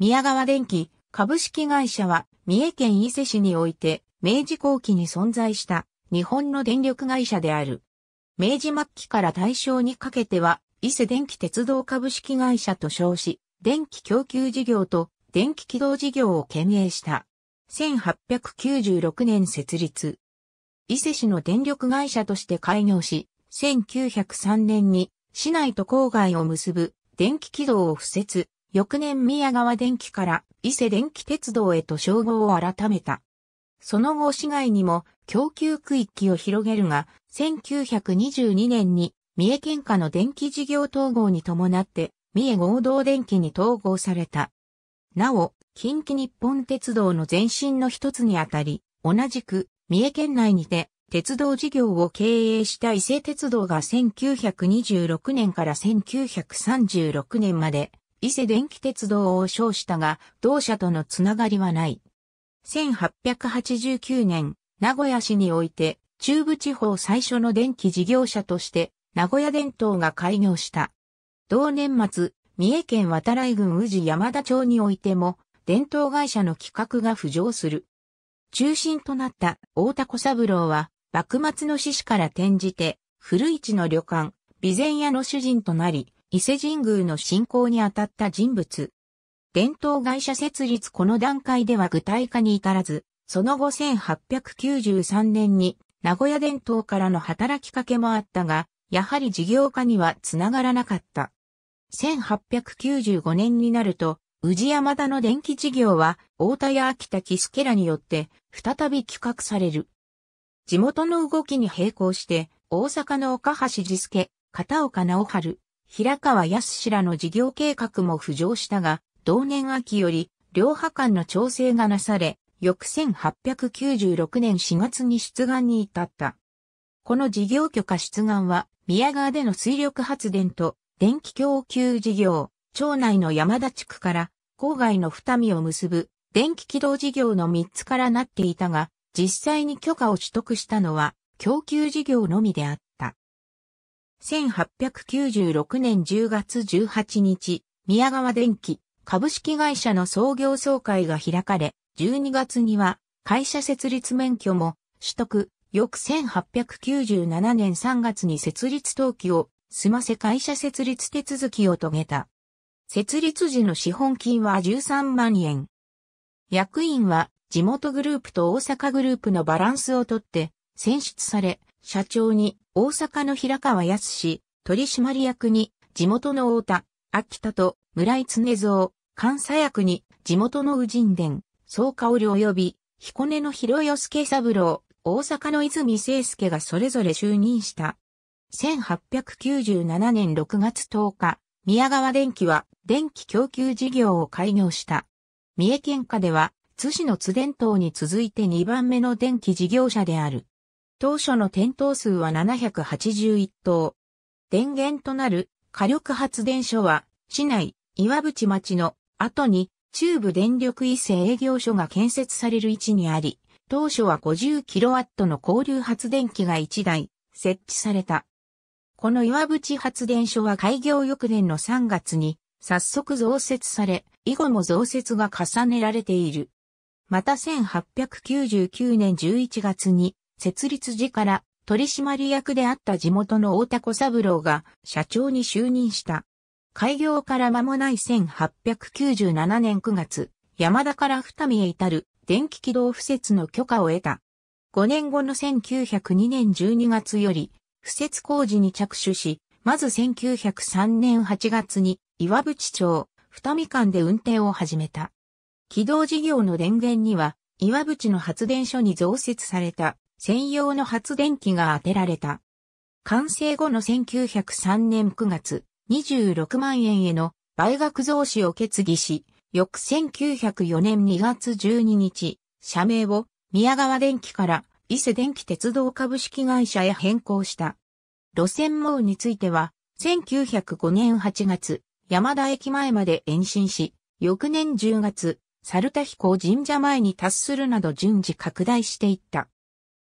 宮川電機株式会社は三重県伊勢市において明治後期に存在した日本の電力会社である。明治末期から大正にかけては伊勢電気鉄道株式会社と称し、電気供給事業と電気軌道事業を兼営した。1896年設立。伊勢市の電力会社として開業し、1903年に市内と郊外を結ぶ電気軌道を敷設、翌年宮川電機から伊勢電気鉄道へと称号を改めた。その後市外にも供給区域を広げるが、1922年に三重県下の電気事業統合に伴って三重合同電気に統合された。なお、近畿日本鉄道の前身の一つにあたり、同じく三重県内にて鉄道事業を経営した伊勢鉄道が1926年から1936年まで伊勢電気鉄道を称したが、同社とのつながりはない。1889年、名古屋市において、中部地方最初の電気事業者として、名古屋電灯が開業した。同年末、三重県渡来郡宇治山田町においても、電灯会社の企画が浮上する。中心となった大田小三郎は、幕末の志士から転じて、古市の旅館、備前屋の主人となり、伊勢神宮の信仰にあたった人物。伝統会社設立この段階では具体化に至らず、その後1893年に名古屋伝統からの働きかけもあったが、やはり事業化にはつながらなかった。1895年になると、宇治山田の電気事業は、大田や秋田キスケラによって、再び企画される。地元の動きに並行して、大阪の岡橋地助、片岡直春、平川康らの事業計画も浮上したが、同年秋より、両派間の調整がなされ、翌1896年4月に出願に至った。この事業許可出願は、宮川での水力発電と電気供給事業、町内の山田地区から郊外の二見を結ぶ電気軌道事業の3つからなっていたが、実際に許可を取得したのは供給事業のみであった。1896年10月18日、宮川電機株式会社の創業総会が開かれ、12月には会社設立免許も取得、翌1897年3月に設立登記を済ませ会社設立手続きを遂げた。設立時の資本金は13万円。役員は地元グループと大阪グループのバランスをとって選出され、社長に大阪の平川康氏、取締役に、地元の太田、秋田と村井常蔵、監査役に、地元の宇神殿、総香織及び、彦根の広吉慶三郎、大阪の泉聖介がそれぞれ就任した。1897年6月10日、宮川電機は電気供給事業を開業した。三重県下では、津市の津電灯に続いて2番目の電気事業者である。当初の点灯数は781灯。電源となる火力発電所は市内岩淵町の後に中部電力伊勢営業所が建設される位置にあり、当初は 50kW の交流発電機が1台設置された。この岩淵発電所は開業翌年の3月に早速増設され、以後も増設が重ねられている。また1899年11月に設立時から取締役であった地元の大田小三郎が社長に就任した。開業から間もない1897年9月、山田から二見へ至る電気軌道敷設の許可を得た。5年後の1902年12月より、敷設工事に着手し、まず1903年8月に岩淵町、二見間で運転を始めた。軌道事業の電源には、岩淵の発電所に増設された専用の発電機が当てられた。完成後の1903年9月、26万円への売額増資を決議し、翌1904年2月12日、社名を宮川電機から伊勢電機鉄道株式会社へ変更した。路線網については、1905年8月、山田駅前まで延伸し、翌年10月、猿田彦神社前に達するなど順次拡大していった。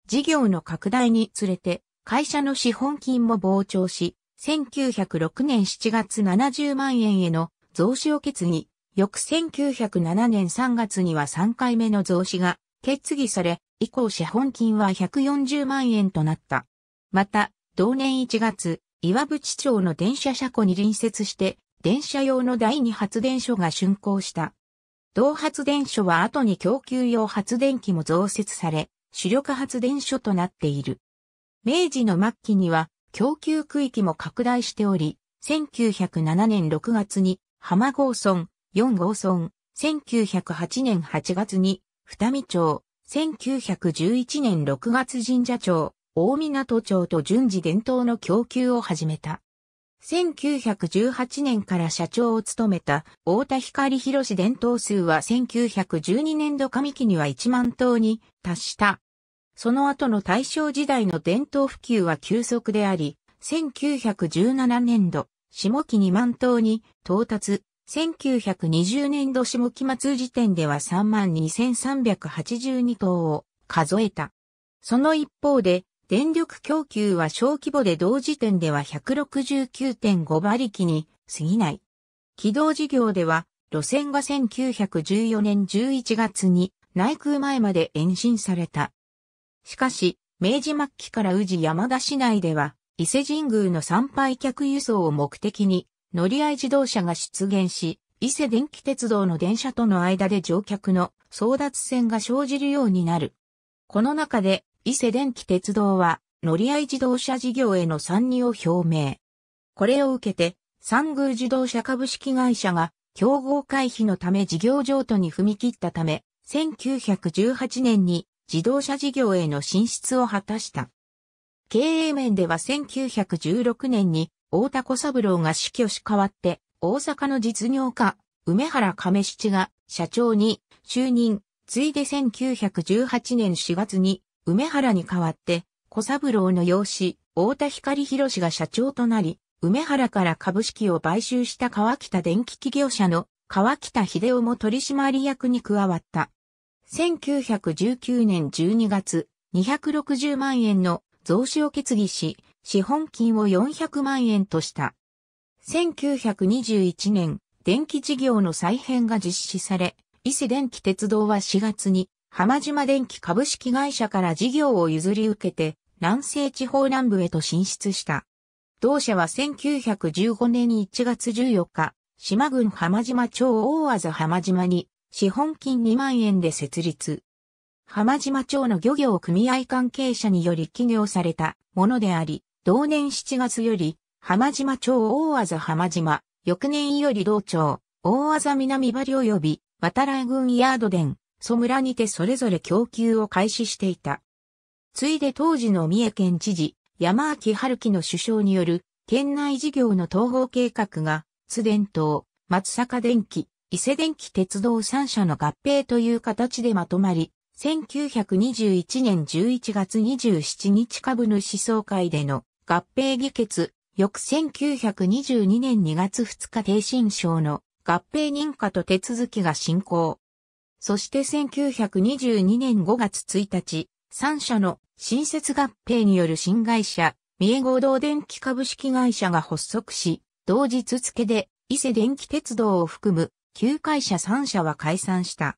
事業の拡大につれて、会社の資本金も膨張し、1906年7月70万円への増資を決議、翌1907年3月には3回目の増資が決議され、以降資本金は140万円となった。また、同年1月、岩淵町の電車車庫に隣接して、電車用の第二発電所が竣工した。同発電所は後に供給用発電機も増設され、主力発電所となっている。明治の末期には供給区域も拡大しており、1907年6月に浜郷村、4号村、1908年8月に二見町、1911年6月神社町、大港町と順次伝統の供給を始めた。1918年から社長を務めた大田光博伝統数は1912年度上期には1万頭に達した。その後の大正時代の伝統普及は急速であり、1917年度、下期2万頭に到達、1920年度下期末時点では3万2382頭を数えた。その一方で、電力供給は小規模で同時点では169.5馬力に過ぎない。軌道事業では、路線が1914年11月に内空前まで延伸された。しかし、明治末期から宇治山田市内では、伊勢神宮の参拝客輸送を目的に、乗り合い自動車が出現し、伊勢電気鉄道の電車との間で乗客の争奪戦が生じるようになる。この中で伊勢電気鉄道は乗り合い自動車事業への参入を表明。これを受けて、三宮自動車株式会社が競合回避のため事業譲渡に踏み切ったため、1918年に自動車事業への進出を果たした。経営面では1916年に大田小三郎が死去し代わって大阪の実業家梅原亀七が社長に就任、ついで1918年4月に梅原に代わって、小三郎の養子、太田光博が社長となり、梅原から株式を買収した川北電気企業社の川北秀夫も取締役に加わった。1919年12月、260万円の増資を決議し、資本金を400万円とした。1921年、電気事業の再編が実施され、伊勢電気鉄道は4月に浜島電機株式会社から事業を譲り受けて、南西地方南部へと進出した。同社は1915年1月14日、島郡浜島町大和浜島に資本金2万円で設立。浜島町の漁業組合関係者により起業されたものであり、同年7月より浜島町大和浜島、翌年より同町、大和南張及び渡来郡ヤード伝、ソ村にてそれぞれ供給を開始していた。ついで当時の三重県知事、山明春樹の首相による県内事業の統合計画が、津電灯、松坂電機、伊勢電機鉄道3社の合併という形でまとまり、1921年11月27日株主総会での合併議決、翌1922年2月2日低信省の合併認可と手続きが進行。そして1922年5月1日、3社の新設合併による新会社、三重合同電気株式会社が発足し、同日付で伊勢電気鉄道を含む旧会社3社は解散した。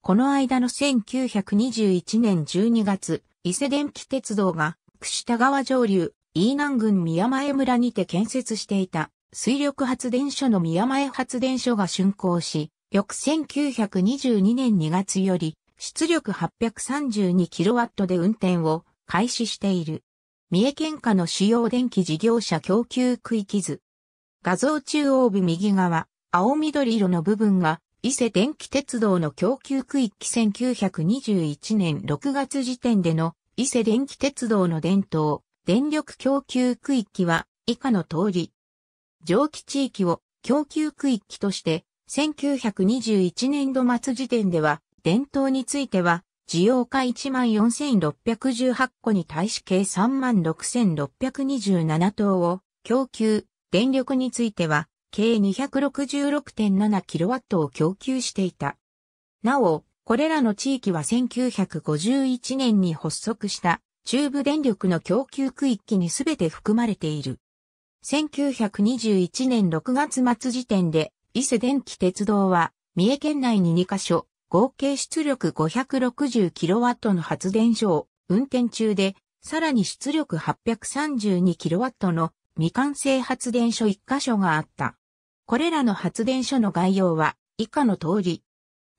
この間の1921年12月、伊勢電気鉄道が、串田川上流、飯南郡宮前村にて建設していた水力発電所の宮前発電所が竣工し、翌1922年2月より出力 832kW で運転を開始している。三重県下の主要電気事業者供給区域図。画像中央部右側、青緑色の部分が伊勢電気鉄道の供給区域1921年6月時点での伊勢電気鉄道の伝統、電力供給区域は以下の通り。蒸気地域を供給区域として1921年度末時点では、伝統については、需要価14,618個に対し計36,627棟を供給、電力については、計 266.7kW を供給していた。なお、これらの地域は1951年に発足した中部電力の供給区域にすべて含まれている。1921年6月末時点で伊勢電気鉄道は、三重県内に2カ所、合計出力 560kW の発電所を運転中で、さらに出力 832kW の未完成発電所1カ所があった。これらの発電所の概要は以下の通り。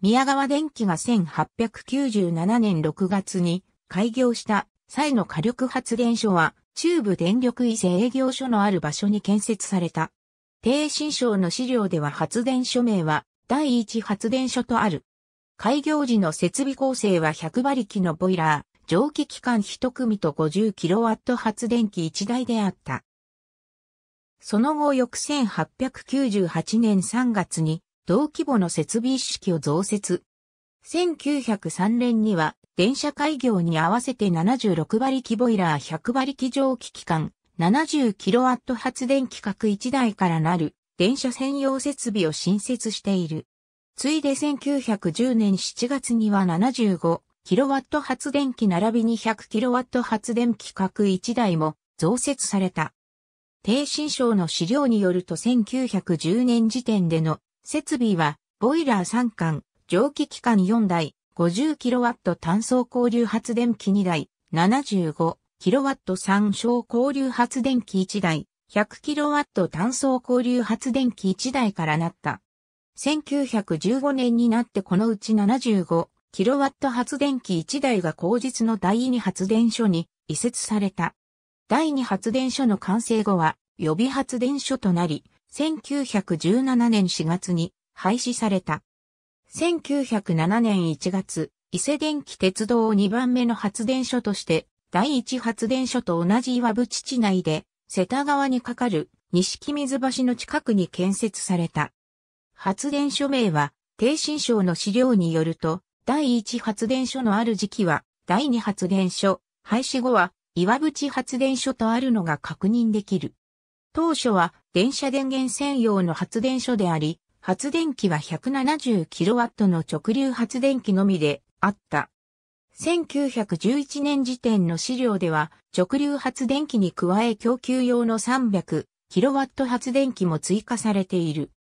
宮川電機が1897年6月に開業した際の火力発電所は中部電力伊勢営業所のある場所に建設された低新省の資料では発電所名は第一発電所とある。開業時の設備構成は100馬力のボイラー、蒸気機関1組と 50kW 発電機1台であった。その後翌1898年3月に同規模の設備一式を増設。1903年には電車開業に合わせて76馬力ボイラー100馬力蒸気機関 70kW 発電機格1台からなる電車専用設備を新設している。ついで1910年7月には 75kW 発電機並びに 100kW 発電機格1台も増設された。低新省の資料によると1910年時点での設備はボイラー3管、蒸気機関4台、50kW 単素交流発電機2台、75キロワット三小交流発電機1台、1 0 0ット単素交流発電機1台からなった。1915年になってこのうち7 5ット発電機1台が後日の第二発電所に移設された。第二発電所の完成後は予備発電所となり、1917年4月に廃止された。1907年1月、伊勢電気鉄道2番目の発電所として第一発電所と同じ岩淵地内で、瀬田川に架かる西木水橋の近くに建設された。発電所名は、低新省の資料によると、第一発電所のある時期は、第二発電所、廃止後は、岩淵発電所とあるのが確認できる。当初は、電車電源専用の発電所であり、発電機は 170kW の直流発電機のみであった。1911年時点の資料では、直流発電機に加え供給用の 300kW 発電機も追加されている。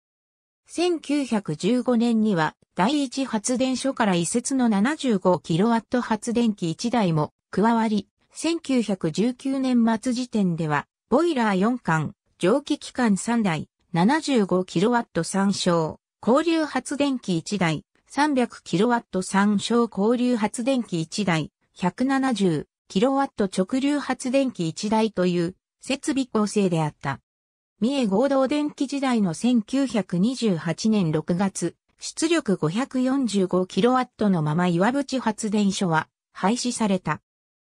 1915年には、第一発電所から移設の 75kW 発電機1台も加わり、1919年末時点では、ボイラー4管、蒸気機関3台、75kW 参照、交流発電機1台、300kW 三小交流発電機1台、170kW 直流発電機1台という設備構成であった。三重合同電気時代の1928年6月、出力 545kW のまま岩淵発電所は廃止された。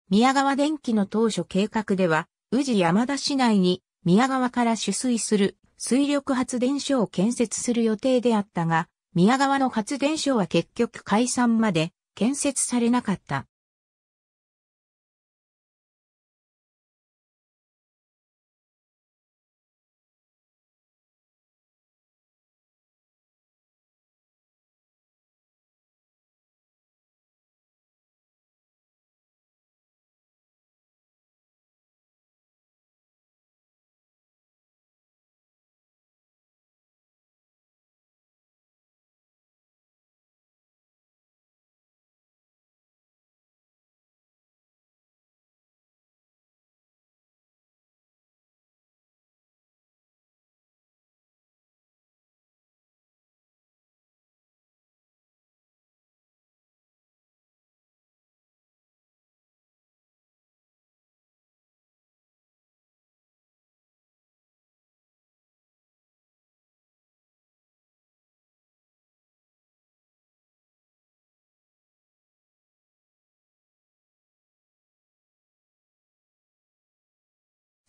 宮川電機の当初計画では、宇治山田市内に宮川から取水する水力発電所を建設する予定であったが、宮川の発電所は結局解散まで建設されなかった。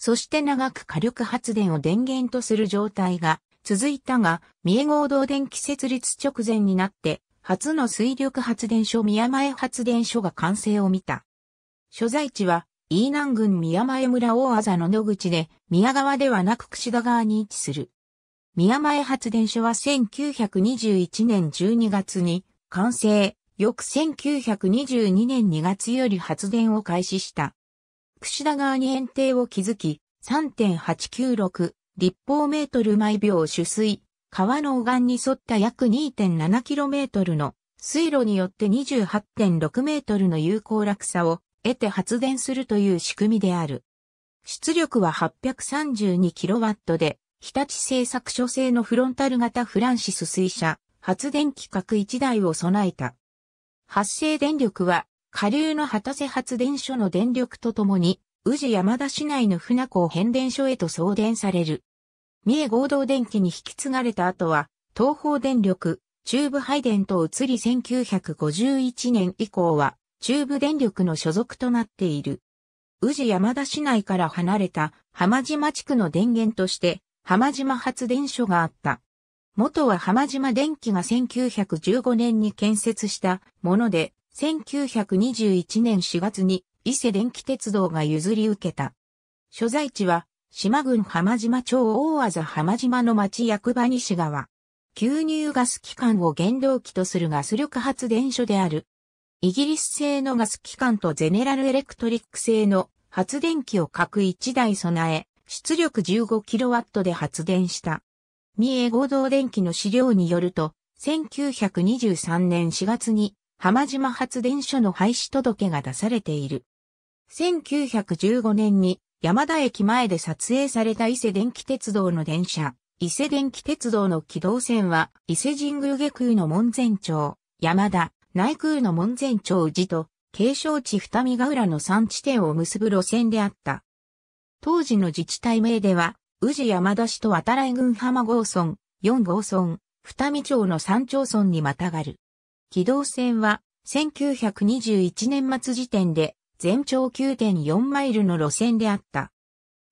そして長く火力発電を電源とする状態が続いたが、三重合同電気設立直前になって、初の水力発電所宮前発電所が完成を見た。所在地は、飯南郡宮前村大麻の野口で、宮川ではなく串田川に位置する。宮前発電所は1921年12月に完成、翌1922年2月より発電を開始した。串田川に変定を築き、3.896立方メートル毎秒取水、川の右岸に沿った約 2.7km の水路によって28.6メートルの有効落差を得て発電するという仕組みである。出力は 832kW で、日立製作所製のフロンタル型フランシス水車、発電機各1台を備えた。発生電力は下流の旗瀬発電所の電力とともに、宇治山田市内の船港変電所へと送電される。三重合同電機に引き継がれた後は、東方電力、中部配電と移り1951年以降は、中部電力の所属となっている。宇治山田市内から離れた浜島地区の電源として、浜島発電所があった。元は浜島電機が1915年に建設したもので、1921年4月に伊勢電気鉄道が譲り受けた。所在地は島郡浜島町大和浜島の町役場西側。吸入ガス機関を原動機とするガス力発電所である。イギリス製のガス機関とゼネラルエレクトリック製の発電機を各1台備え、出力 15kW で発電した。三重合同電機の資料によると、1923年4月に浜島発電所の廃止届が出されている。1915年に山田駅前で撮影された伊勢電気鉄道の電車、伊勢電気鉄道の軌道線は伊勢神宮下空の門前町、山田、内空の門前町寺と、景勝地二見ヶ浦の3地点を結ぶ路線であった。当時の自治体名では、宇治山田市と渡来郡浜郷村、四郷村、二見町の三町村にまたがる。機動線は1921年末時点で全長9.4マイルの路線であった。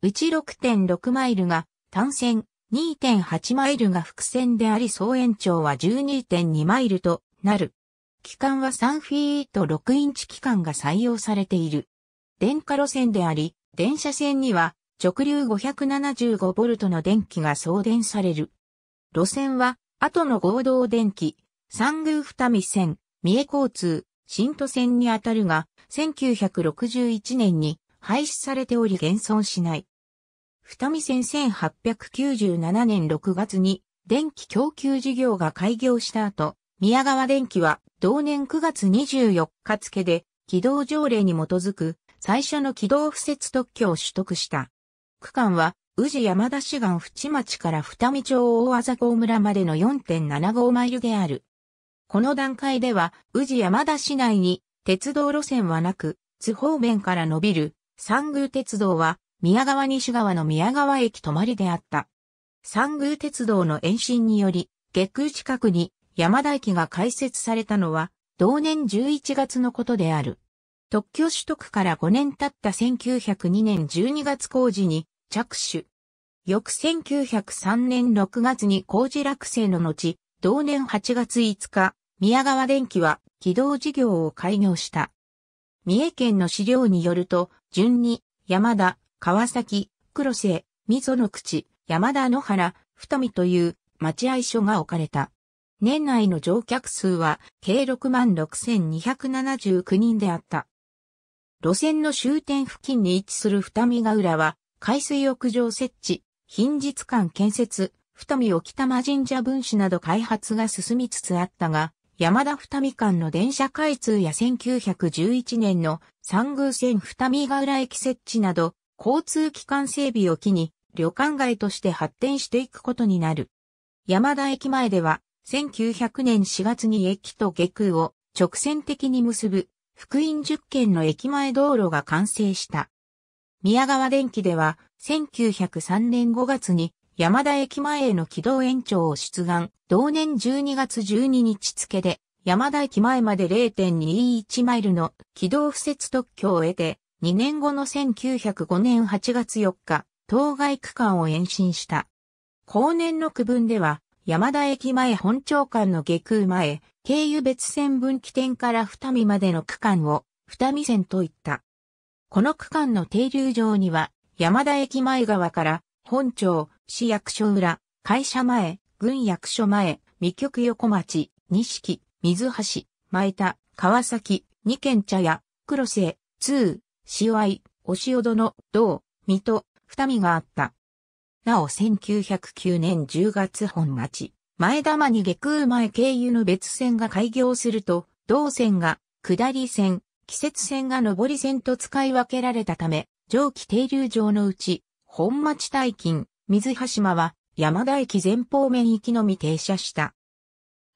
うち6.6マイルが単線、2.8マイルが複線であり総延長は12.2マイルとなる。期間は3フィート6インチ期間が採用されている。電化路線であり、電車線には直流5 7 5トの電気が送電される。路線は後の合同電気、三宮二見線、三重交通、新都線にあたるが、1961年に廃止されており現存しない。二見線1897年6月に電気供給事業が開業した後、宮川電機は同年9月24日付で軌道条例に基づく最初の軌道敷設特許を取得した。区間は宇治山田市岸淵町から二見町大和郷村までの4.75マイルである。この段階では、宇治山田市内に鉄道路線はなく、津方面から伸びる三宮鉄道は、宮川西側の宮川駅止まりであった。三宮鉄道の延伸により、下空近くに山田駅が開設されたのは、同年11月のことである。特許取得から5年経った1902年12月工事に着手。翌1903年6月に工事落成の後、同年8月5日、宮川電機は軌道事業を開業した。三重県の資料によると、順に、山田、川崎、黒瀬、溝の口、山田野原、太見という待合所が置かれた。年内の乗客数は計66,279人であった。路線の終点付近に位置する二見ヶ浦は、海水浴場設置、品日間建設、二見沖玉神社分子など開発が進みつつあったが、山田二見間の電車開通や1911年の三宮線二見ヶ浦駅設置など、交通機関整備を機に、旅館街として発展していくことになる。山田駅前では、1900年4月に駅と下空を直線的に結ぶ、福音10軒の駅前道路が完成した。宮川電機では、1903年5月に山田駅前への軌道延長を出願、同年12月12日付で、山田駅前まで0.21マイルの軌道敷設特許を得て、2年後の1905年8月4日、当該区間を延伸した。後年の区分では、山田駅前本町間の下空前、経由別線分岐点から二見までの区間を二見線といった。この区間の停留場には、山田駅前側から本町、市役所裏、会社前、軍役所前、三局横町、錦、水橋、前田、川崎、二軒茶屋、黒瀬、通、塩愛、お塩殿、道、水戸、二見があった。なお1909年10月本町、前玉に下空前経由の別線が開業すると、同線が下り線、季節線が上り線と使い分けられたため、上気停留場のうち、本町大金、水橋島は山田駅前方面行きのみ停車した。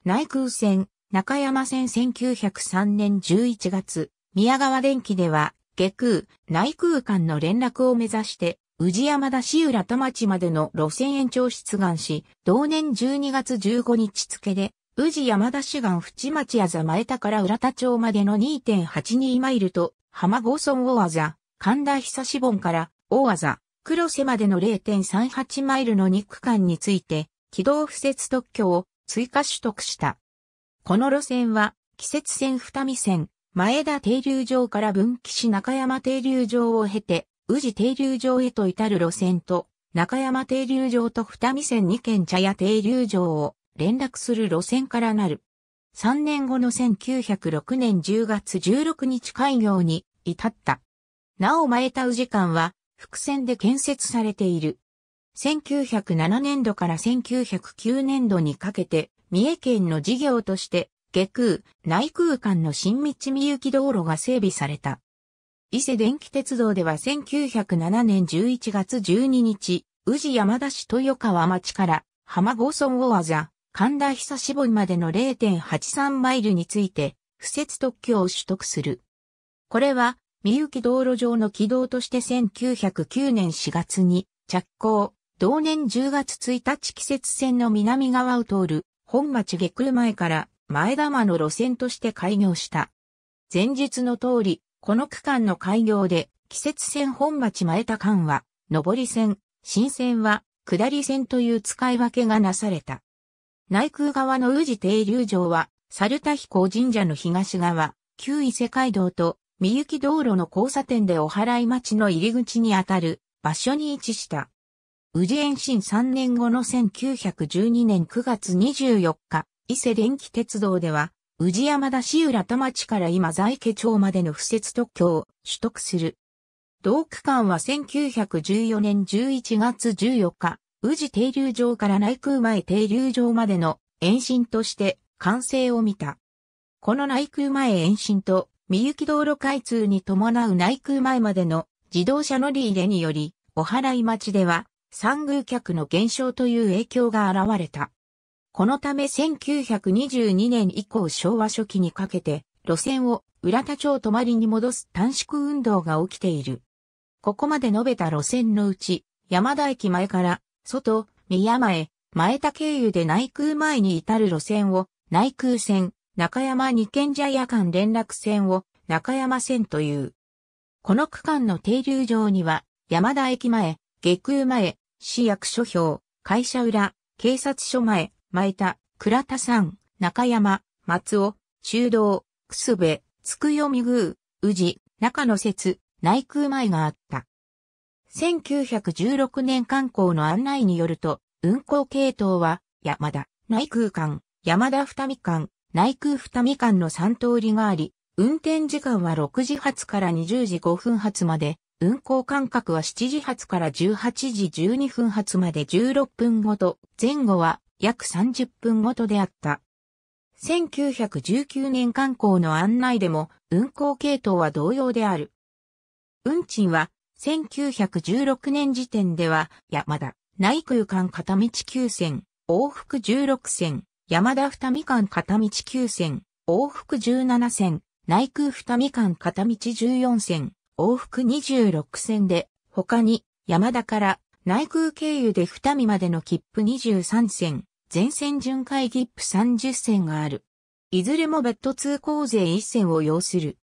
内空線、中山線1903年11月、宮川電機では、下空、内空間の連絡を目指して、宇治山田市浦田町までの路線延長出願し、同年12月15日付で、宇治山田市岸淵町あざ前田から浦田町までの2.82マイルと、浜郷村大あざ、神田久志本から大あざ、黒瀬までの0.38マイルの2区間について、軌道不設特許を追加取得した。この路線は、季節線二見線、前田停留場から分岐し中山停留場を経て、宇治停留場へと至る路線と、中山停留場と二見線二軒茶屋停留場を連絡する路線からなる。3年後の1906年10月16日開業に至った。なお前田宇治間は、複線で建設されている。1907年度から1909年度にかけて、三重県の事業として、下空、内空間の新道三行道路が整備された。伊勢電気鉄道では1907年11月12日、宇治山田市豊川町から浜五村大座、神田久志本までの0.83マイルについて、不設特許を取得する。これはみゆき道路上の軌道として1909年4月に着工、同年10月1日季節線の南側を通る本町下空前から前玉の路線として開業した。前日の通り、この区間の開業で季節線本町前田間は上り線、新線は下り線という使い分けがなされた。内空側の宇治停留場は、猿田彦神社の東側、旧伊勢街道と三ゆ道路の交差点でお払い町の入り口にあたる場所に位置した。宇治延伸3年後の1912年9月24日、伊勢電気鉄道では、宇治山田市浦田町から今在家町までの不設特許を取得する。同区間は1914年11月14日、宇治停留場から内空前停留場までの延伸として完成を見た。この内空前延伸とみゆき道路開通に伴う内宮前までの自動車乗り入れにより、お払い町では、参宮客の減少という影響が現れた。このため1922年以降昭和初期にかけて、路線を浦田町泊まりに戻す短縮運動が起きている。ここまで述べた路線のうち、山田駅前から、外、宮前、前田経由で内宮前に至る路線を、内空線、中山二軒茶屋間連絡線を中山線という。この区間の停留場には、山田駅前、下空前、市役所表、会社裏、警察署前、前田、倉田山、中山、松尾、中道、楠部、つくよみぐう、宇治、中野節、内空前があった。1916年観光の案内によると、運行系統は、山田、内空間、山田二見間、内空二みかんの三通りがあり、運転時間は6時発から20時5分発まで、運行間隔は7時発から18時12分発まで16分ごと、前後は約30分ごとであった。1919年観光の案内でも運行系統は同様である。運賃は1916年時点では山田、内空間片道9線、往復16線、山田二みかん片道9線、往復17線、内空二みかん片道14線、往復26線で、他に山田から内空経由で二見までの切符23線、全線巡回切符30線がある。いずれも別途通行税1線を要する。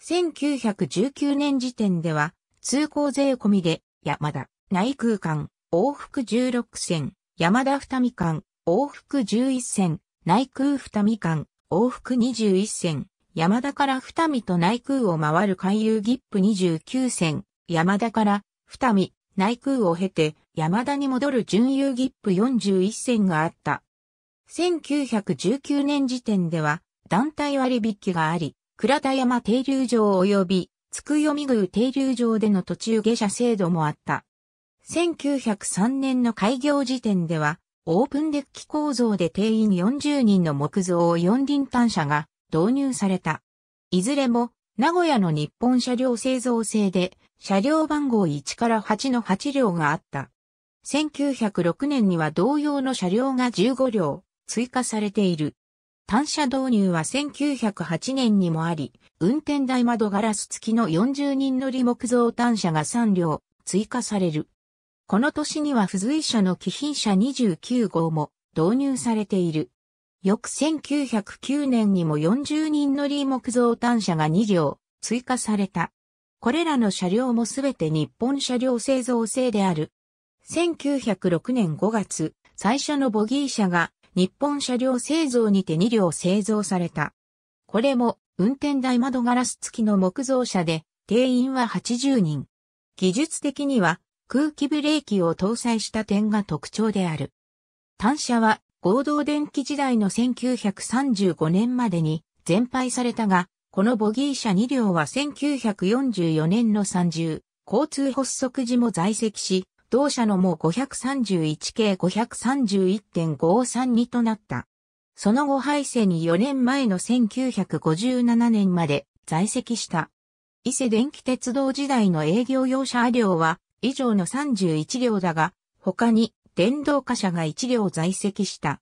1919年時点では、通行税込みで、山田、内空間、往復16線、山田二見間、往復11線、内空二見間、往復21線、山田から二見と内空を回る海遊ギップ29線、山田から二見、内空を経て山田に戻る準遊ギップ41線があった。1919年時点では団体割引があり、倉田山停留場及び、つくよみ宮停留場での途中下車制度もあった。1903年の開業時点では、オープンデッキ構造で定員40人の木造四輪単車が導入された。いずれも名古屋の日本車両製造製で車両番号1から8の8両があった。1906年には同様の車両が15両追加されている。単車導入は1908年にもあり、運転台窓ガラス付きの40人乗り木造単車が3両追加される。この年には付随車の貴賓車29号も導入されている。翌1909年にも40人乗り木造単車が2両追加された。これらの車両もすべて日本車両製造製である。1906年5月、最初のボギー車が日本車両製造にて2両製造された。これも運転台窓ガラス付きの木造車で定員は80人。技術的には空気ブレーキを搭載した点が特徴である。単車は合同電気時代の1935年までに全廃されたが、このボギー車2両は1944年の30、交通発足時も在籍し、同社のも531系531.532となった。その後廃線に4年前の1957年まで在籍した。伊勢電気鉄道時代の営業用車両は以上の31両だが、他に電動貨車が1両在籍した。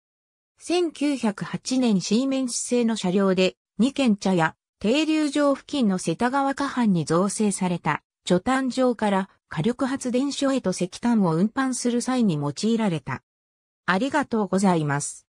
1908年シーメンス製の車両で、二軒茶屋、停留場付近の世田川下半に造成された、貯炭場から火力発電所へと石炭を運搬する際に用いられた。ありがとうございます。